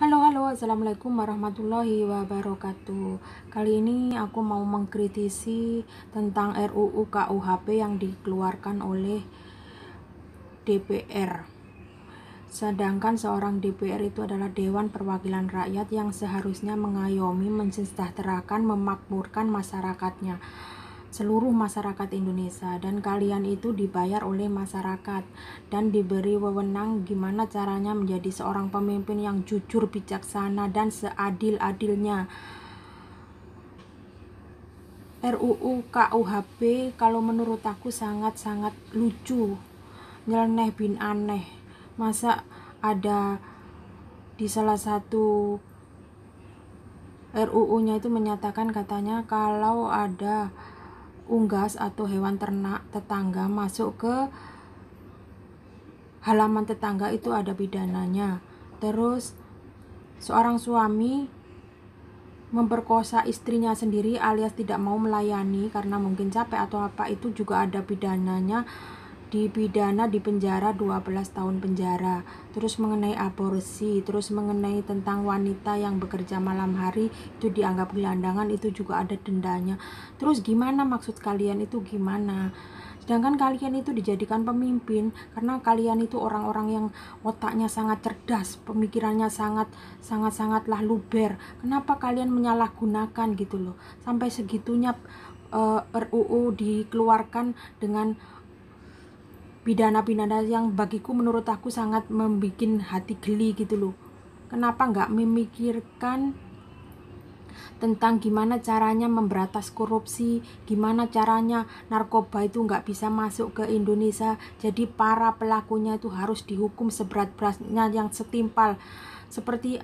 Halo halo assalamualaikum warahmatullahi wabarakatuh Kali ini aku mau mengkritisi tentang RUU KUHP yang dikeluarkan oleh DPR Sedangkan seorang DPR itu adalah Dewan Perwakilan Rakyat yang seharusnya mengayomi, mensejahterakan, memakmurkan masyarakatnya seluruh masyarakat Indonesia dan kalian itu dibayar oleh masyarakat dan diberi wewenang gimana caranya menjadi seorang pemimpin yang jujur, bijaksana dan seadil-adilnya. RUU KUHP kalau menurut aku sangat-sangat lucu nyeleneh bin aneh masa ada di salah satu RUU-nya itu menyatakan katanya kalau ada unggas atau hewan ternak tetangga masuk ke halaman tetangga itu ada pidananya. Terus seorang suami memperkosa istrinya sendiri alias tidak mau melayani karena mungkin capek atau apa itu juga ada pidananya dipidana di penjara 12 tahun penjara terus mengenai aborsi terus mengenai tentang wanita yang bekerja malam hari itu dianggap gelandangan itu juga ada dendanya terus gimana maksud kalian itu gimana sedangkan kalian itu dijadikan pemimpin karena kalian itu orang-orang yang otaknya sangat cerdas pemikirannya sangat sangat sangatlah luber kenapa kalian menyalahgunakan gitu loh sampai segitunya uh, eh, RUU dikeluarkan dengan pidana-pidana yang bagiku menurut aku sangat membuat hati geli gitu loh kenapa nggak memikirkan tentang gimana caranya memberatas korupsi, gimana caranya narkoba itu nggak bisa masuk ke Indonesia. Jadi para pelakunya itu harus dihukum seberat-beratnya yang setimpal. Seperti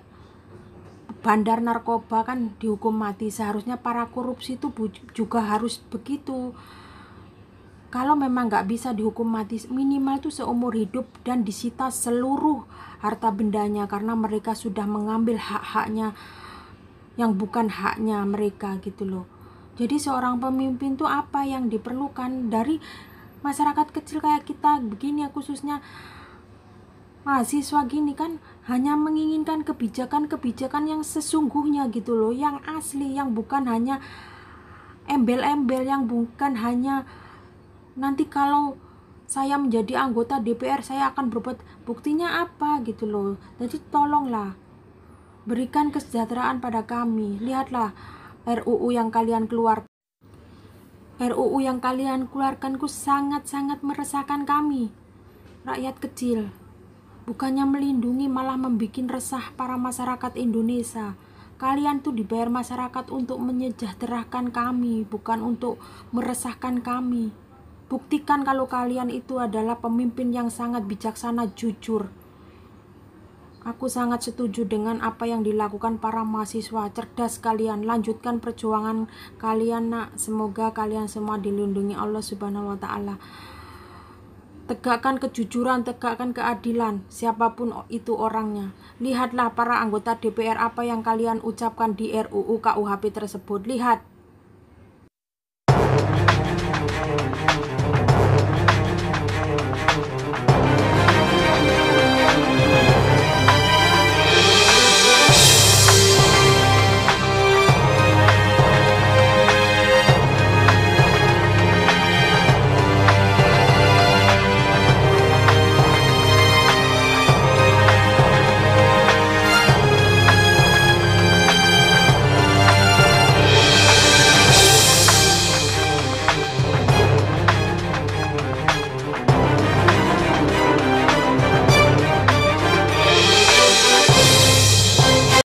bandar narkoba kan dihukum mati, seharusnya para korupsi itu juga harus begitu kalau memang nggak bisa dihukum mati minimal itu seumur hidup dan disita seluruh harta bendanya karena mereka sudah mengambil hak-haknya yang bukan haknya mereka gitu loh jadi seorang pemimpin tuh apa yang diperlukan dari masyarakat kecil kayak kita begini ya khususnya mahasiswa gini kan hanya menginginkan kebijakan-kebijakan yang sesungguhnya gitu loh yang asli yang bukan hanya embel-embel yang bukan hanya nanti kalau saya menjadi anggota DPR saya akan berbuat buktinya apa gitu loh jadi tolonglah berikan kesejahteraan pada kami lihatlah RUU yang kalian keluarkan RUU yang kalian keluarkan ku sangat-sangat meresahkan kami rakyat kecil bukannya melindungi malah membuat resah para masyarakat Indonesia kalian tuh dibayar masyarakat untuk menyejahterakan kami bukan untuk meresahkan kami Buktikan kalau kalian itu adalah pemimpin yang sangat bijaksana jujur. Aku sangat setuju dengan apa yang dilakukan para mahasiswa cerdas kalian. Lanjutkan perjuangan kalian, Nak. Semoga kalian semua dilindungi Allah Subhanahu wa taala. Tegakkan kejujuran, tegakkan keadilan, siapapun itu orangnya. Lihatlah para anggota DPR apa yang kalian ucapkan di RUU KUHP tersebut. Lihat